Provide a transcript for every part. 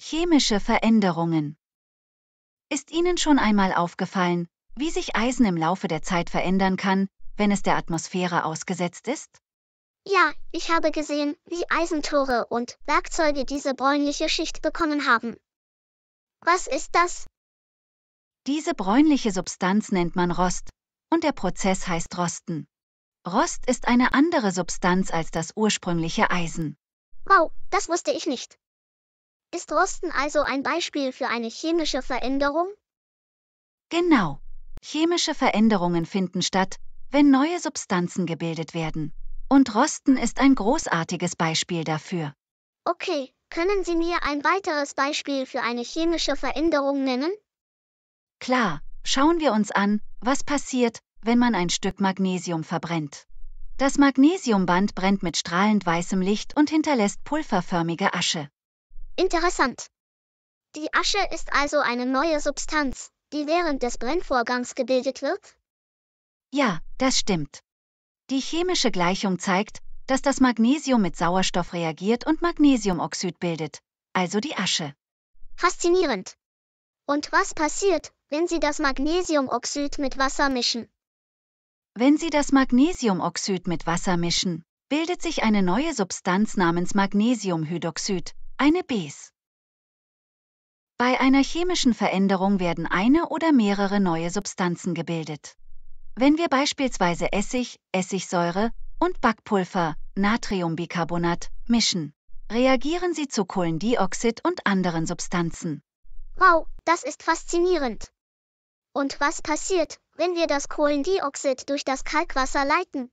Chemische Veränderungen. Ist Ihnen schon einmal aufgefallen, wie sich Eisen im Laufe der Zeit verändern kann, wenn es der Atmosphäre ausgesetzt ist? Ja, ich habe gesehen, wie Eisentore und Werkzeuge diese bräunliche Schicht bekommen haben. Was ist das? Diese bräunliche Substanz nennt man Rost, und der Prozess heißt Rosten. Rost ist eine andere Substanz als das ursprüngliche Eisen. Wow, das wusste ich nicht. Ist Rosten also ein Beispiel für eine chemische Veränderung? Genau. Chemische Veränderungen finden statt, wenn neue Substanzen gebildet werden. Und Rosten ist ein großartiges Beispiel dafür. Okay, können Sie mir ein weiteres Beispiel für eine chemische Veränderung nennen? Klar, schauen wir uns an, was passiert, wenn man ein Stück Magnesium verbrennt. Das Magnesiumband brennt mit strahlend weißem Licht und hinterlässt pulverförmige Asche. Interessant. Die Asche ist also eine neue Substanz, die während des Brennvorgangs gebildet wird? Ja, das stimmt. Die chemische Gleichung zeigt, dass das Magnesium mit Sauerstoff reagiert und Magnesiumoxid bildet, also die Asche. Faszinierend. Und was passiert, wenn Sie das Magnesiumoxid mit Wasser mischen? Wenn Sie das Magnesiumoxid mit Wasser mischen, bildet sich eine neue Substanz namens Magnesiumhydroxid, eine Base. Bei einer chemischen Veränderung werden eine oder mehrere neue Substanzen gebildet. Wenn wir beispielsweise Essig, Essigsäure und Backpulver, Natriumbicarbonat, mischen, reagieren sie zu Kohlendioxid und anderen Substanzen. Wow, das ist faszinierend. Und was passiert, wenn wir das Kohlendioxid durch das Kalkwasser leiten?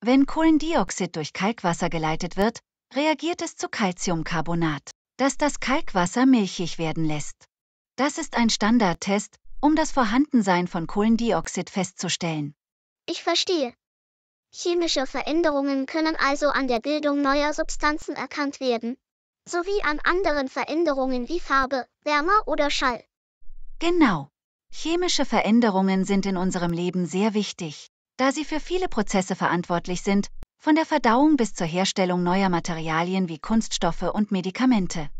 Wenn Kohlendioxid durch Kalkwasser geleitet wird, reagiert es zu Calciumcarbonat, das das Kalkwasser milchig werden lässt. Das ist ein Standardtest, um das Vorhandensein von Kohlendioxid festzustellen. Ich verstehe. Chemische Veränderungen können also an der Bildung neuer Substanzen erkannt werden, sowie an anderen Veränderungen wie Farbe, Wärme oder Schall. Genau. Chemische Veränderungen sind in unserem Leben sehr wichtig, da sie für viele Prozesse verantwortlich sind, von der Verdauung bis zur Herstellung neuer Materialien wie Kunststoffe und Medikamente.